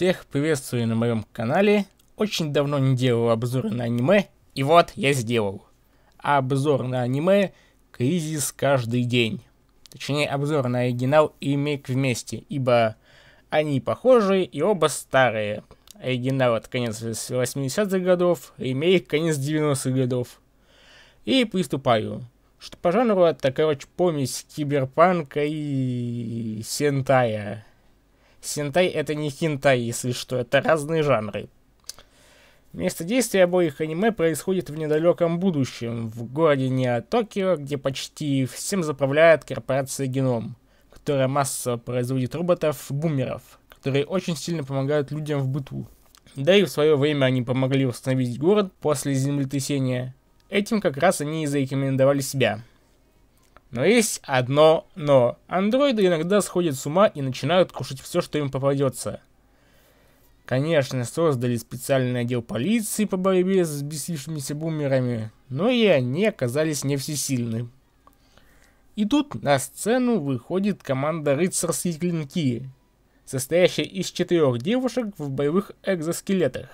Всех приветствую на моем канале. Очень давно не делал обзоры на аниме, и вот я сделал. А обзор на аниме «Кризис каждый день». Точнее, обзор на оригинал и мейк вместе, ибо они похожи и оба старые. Оригинал от конец 80-х годов, ремейк конец 90-х годов. И приступаю. Что по жанру это, короче, помесь киберпанка и сентая. Синтай это не хинтай, если что, это разные жанры. Место действия обоих аниме происходит в недалеком будущем, в городе Токио, где почти всем заправляет корпорация Геном, которая массово производит роботов-бумеров, которые очень сильно помогают людям в быту. Да и в свое время они помогли восстановить город после землетрясения. Этим как раз они и зарекомендовали себя. Но есть одно «но». Андроиды иногда сходят с ума и начинают кушать все, что им попадется. Конечно, создали специальный отдел полиции по борьбе с бесившимися бумерами, но и они оказались не всесильны. И тут на сцену выходит команда «Рыцарские клинки», состоящая из четырех девушек в боевых экзоскелетах.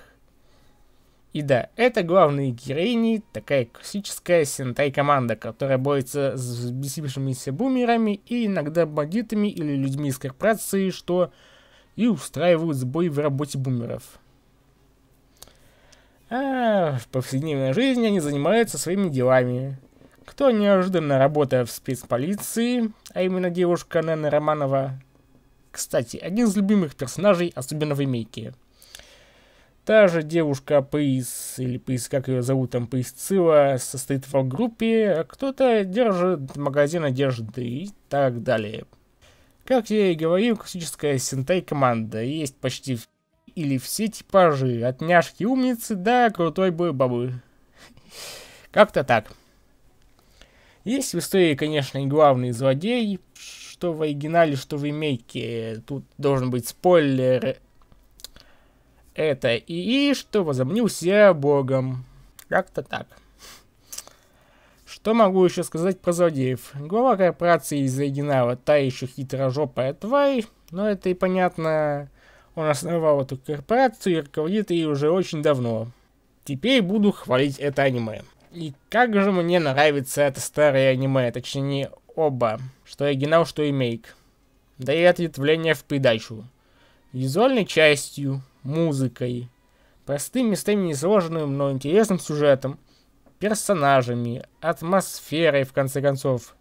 И да, это главные героини, такая классическая сентай-команда, которая борется с бесившимися бумерами и иногда бандитами или людьми из корпорации, что и устраивают сбой в работе бумеров. А в повседневной жизни они занимаются своими делами. Кто неожиданно работая в спецполиции, а именно девушка Нена Романова. Кстати, один из любимых персонажей, особенно в имейке – Та же девушка Пейс, или Пейс, как ее зовут там, Пейс Цила, состоит в группе, а кто-то держит магазин одежды и так далее. Как я и говорил, классическая синтай-команда есть почти или все типажи, от няшки-умницы до крутой бабы. Как-то так. Есть в истории, конечно, и главный злодей, что в оригинале, что в ремейке. Тут должен быть спойлер, это и что возомнил себя богом. Как-то так. Что могу еще сказать про злодеев? Глава корпорации из оригинала та еще хитрожопая тварь, но это и понятно. Он основал эту корпорацию и руководит ей уже очень давно. Теперь буду хвалить это аниме. И как же мне нравится это старое аниме, точнее оба, что оригинал, что и мейк. Да и ответвление в придачу. Визуальной частью, музыкой, простым местами несложным, но интересным сюжетом, персонажами, атмосферой, в конце концов.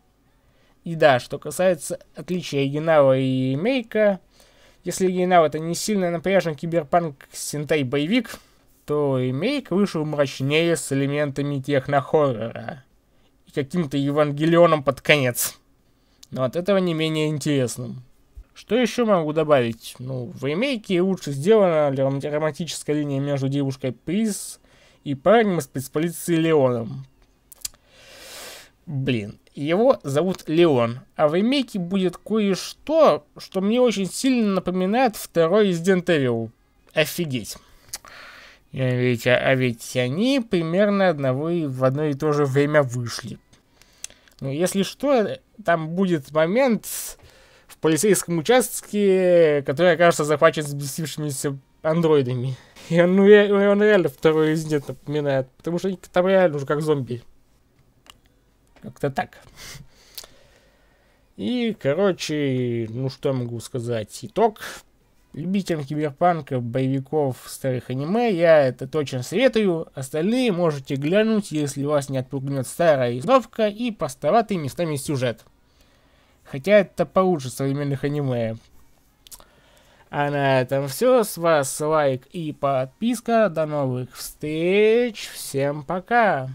И да, что касается отличия оригинала и ремейка, если оригинал это не сильно напряжен киберпанк-сентай-боевик, то ремейк вышел мрачнее с элементами техно-хоррора и каким-то евангелионом под конец. Но от этого не менее интересным. Что еще могу добавить? Ну, в ремейке лучше сделана романтическая линия между девушкой Приз и парнем из спецполиции Леоном. Блин, его зовут Леон, а в ремейке будет кое-что, что мне очень сильно напоминает второй из Evil. Офигеть. А ведь, а, а ведь они примерно одного и в одно и то же время вышли. Ну, если что, там будет момент в полицейском участке, который окажется захвачен сбесившимися андроидами. И он, ну, ну, он реально второй резидент напоминает, потому что они там реально уже как зомби. Как-то так. И, короче, ну что я могу сказать, итог. Любителям киберпанка, боевиков, старых аниме я это точно советую. Остальные можете глянуть, если вас не отпугнет старая издавка и постоватый местами сюжет. Хотя это получше современных аниме. А на этом все. С вас лайк и подписка. До новых встреч. Всем пока.